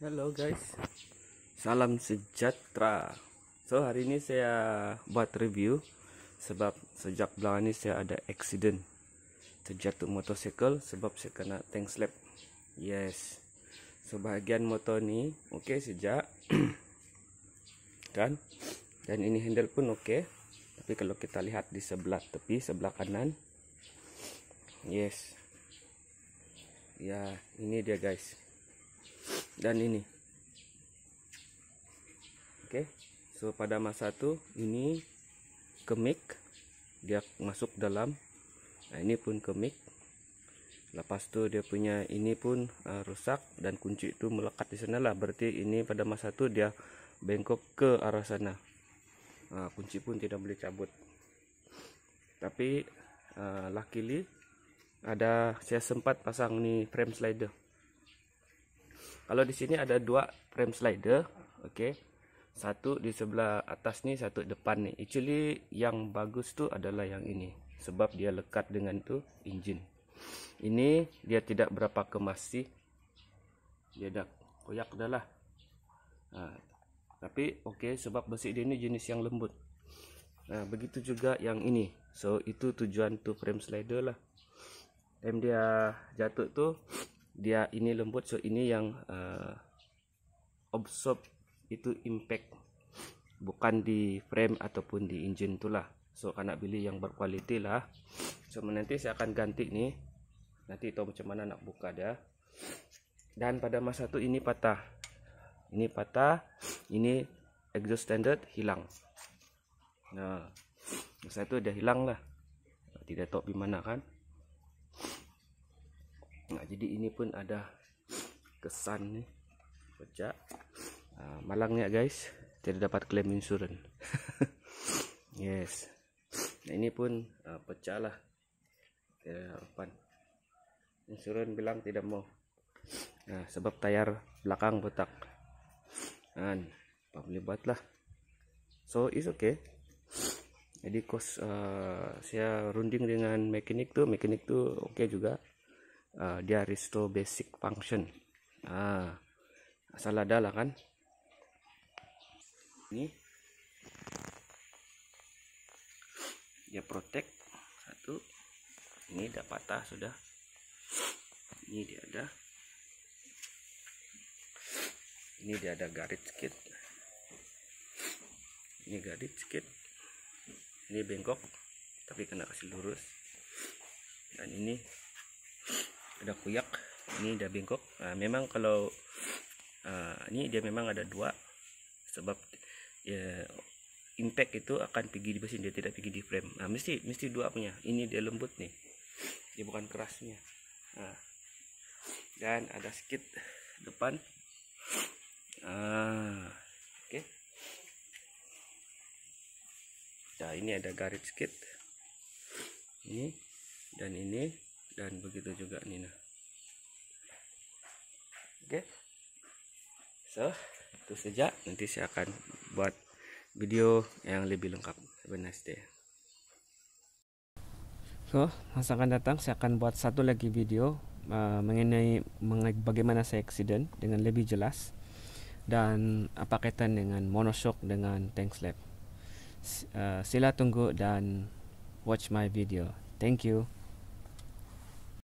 Halo guys, salam sejahtera. So hari ini saya buat review sebab sejak belakang ini saya ada accident terjatuh motosikal sebab saya kena tank slap. Yes. So motor ni okey sejak kan dan ini handle pun okey. Tapi kalau kita lihat di sebelah tepi sebelah kanan yes. Ya, ini dia guys dan ini oke okay. so pada mas satu ini ke mic dia masuk dalam nah ini pun ke mic lepas tuh dia punya ini pun uh, rusak dan kunci itu melekat di sana lah berarti ini pada mas satu dia bengkok ke arah sana ah, kunci pun tidak boleh cabut tapi uh, luckily ada saya sempat pasang nih frame slider Kalau di sini ada dua frame slider, okey. Satu di sebelah atas ni, satu depan ni. Actually yang bagus tu adalah yang ini sebab dia lekat dengan tu engine. Ini dia tidak berapa kemasi. Dia dah koyak dah lah. Ha. Tapi okey sebab besi dia ni jenis yang lembut. Ha, begitu juga yang ini. So itu tujuan tu frame slider lah. Em dia jatuh tu dia ini lembut so ini yang uh, absorb itu impact bukan di frame ataupun di engine itulah so kena beli yang berkualiti lah so nanti saya akan ganti ni nanti tahu macam mana nak buka dia dan pada masa tu ini patah ini patah ini exhaust standard hilang nah masa tu dia hilang lah tidak tahu di mana kan Nah, jadi ini pun ada kesan ni. Pecah. Uh, malang ni ya, guys. Tidak dapat claim insurans. yes. Nah, ini pun uh, pecah lah. Tidak dapat. Insurans bilang tidak mau. Nah, sebab tayar belakang botak. Dan apa boleh buat lah. So is okay. Jadi kos uh, ah, saya runding dengan mekanik tu, mekanik tu okey juga. uh, dia restore basic function ah asal ada lah kan ini dia protect satu ini tidak patah sudah ini dia ada ini dia ada garis sedikit ini garis sedikit ini bengkok tapi kena kasih lurus dan ini ada kuyak ini udah bengkok nah, memang kalau uh, ini dia memang ada dua sebab ya, impact itu akan pergi di mesin dia tidak pergi di frame nah mesti mesti dua punya ini dia lembut nih dia bukan kerasnya nah, dan ada skid depan ah oke okay. nah ini ada garis skid ini dan ini dan begitu juga Nina oke okay. so itu saja nanti saya akan buat video yang lebih lengkap sebenarnya nice day. so masa akan datang saya akan buat satu lagi video uh, mengenai mengenai bagaimana saya accident dengan lebih jelas dan apa kaitan dengan monoshock dengan tank slab uh, sila tunggu dan watch my video. Thank you.